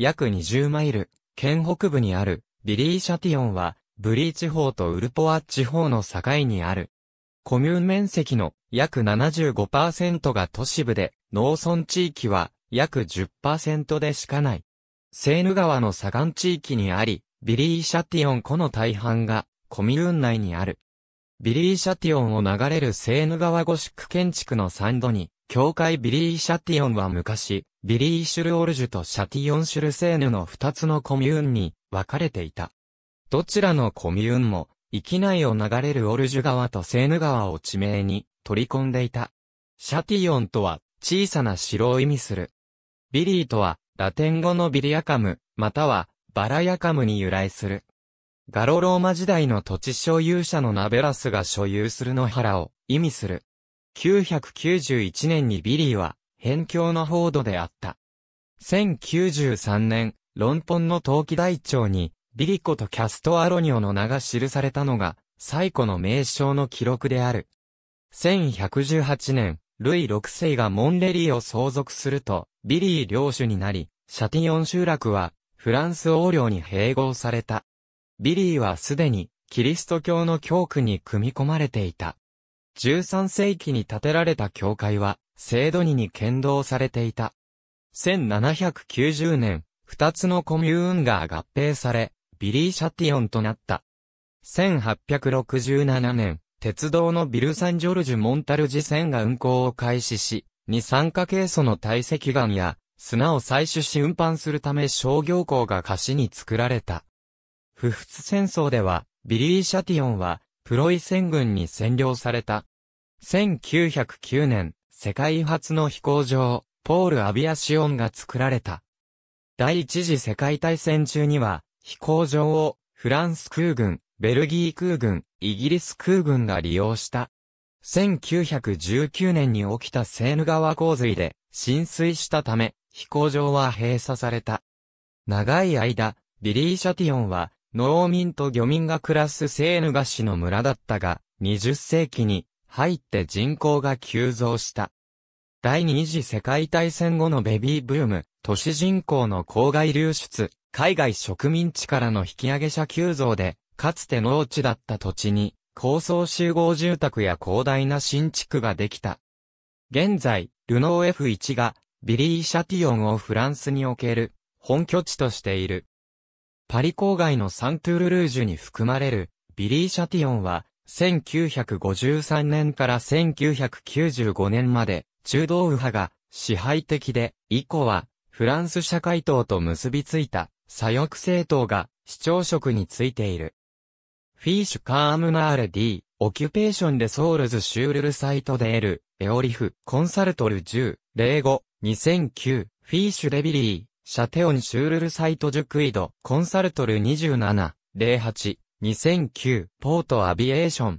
約20マイル、県北部にある、ビリーシャティオンは、ブリー地方とウルポワ地方の境にある。コミューン面積の約75%が都市部で、農村地域は約10%でしかない。セーヌ川の左岸地域にあり、ビリーシャティオン湖の大半がコミューン内にある。ビリーシャティオンを流れるセーヌ川ゴシック建築のサンドに、教会ビリーシャティオンは昔、ビリーシュルオルジュとシャティオンシュルセーヌの二つのコミューンに分かれていた。どちらのコミューンも、域内を流れるオルジュ川とセーヌ川を地名に取り込んでいた。シャティオンとは小さな城を意味する。ビリーとはラテン語のビリアカム、またはバラヤカムに由来する。ガロローマ時代の土地所有者のナベラスが所有する野原を意味する。991年にビリーは辺境の報道であった。1093年、論本の陶器台帳に、ビリコとキャストアロニオの名が記されたのが、最古の名称の記録である。1118年、ルイ6世がモンレリーを相続すると、ビリー領主になり、シャティオン集落は、フランス王領に併合された。ビリーはすでに、キリスト教の教区に組み込まれていた。13世紀に建てられた教会は、聖土にに剣道されていた。1790年、二つのコミューンが合併され、ビリー・シャティオンとなった。1867年、鉄道のビル・サンジョルジュ・モンタルジ線が運行を開始し、二酸化ケイ素の堆積岩や砂を採取し運搬するため商業港が貸しに作られた。不仏戦争では、ビリー・シャティオンは、プロイセン軍に占領された。1909年、世界初の飛行場、ポール・アビアシオンが作られた。第一次世界大戦中には、飛行場をフランス空軍、ベルギー空軍、イギリス空軍が利用した。1919年に起きたセーヌ川洪水で浸水したため、飛行場は閉鎖された。長い間、ビリー・シャティオンは農民と漁民が暮らすセーヌガ市の村だったが、20世紀に入って人口が急増した。第二次世界大戦後のベビーブーム、都市人口の郊外流出、海外植民地からの引き上げ者急増で、かつて農地だった土地に、高層集合住宅や広大な新築ができた。現在、ルノー F1 が、ビリー・シャティオンをフランスにおける、本拠地としている。パリ郊外のサントゥールルージュに含まれるビリー・シャティオンは、1953年から1995年まで中道右派が支配的で、以降はフランス社会党と結びついた左翼政党が市長職についている。フィーシュ・カームナーレ・ディ・オキュペーションデ・ソウルズ・シュールルサイトデ・エル・エオリフ・コンサルトル10、05、2009、フィーシュ・レビリー、シャテオンシュールルサイトジュクイド、コンサルトル27、08、2009、ポートアビエーション。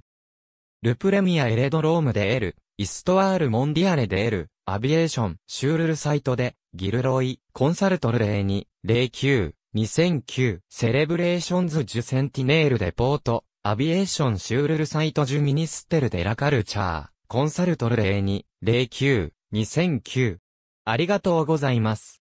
ルプレミアエレドロームで L、イストアールモンディアレで L、アビエーション、シュールルサイトで、ギルロイ、コンサルトル02、09、2009、セレブレーションズ・ジュセンティネールでポート、アビエーション・シュールルサイト・ジュ・ミニステル・デ・ラ・カルチャー、コンサルトル02、09、2009。ありがとうございます。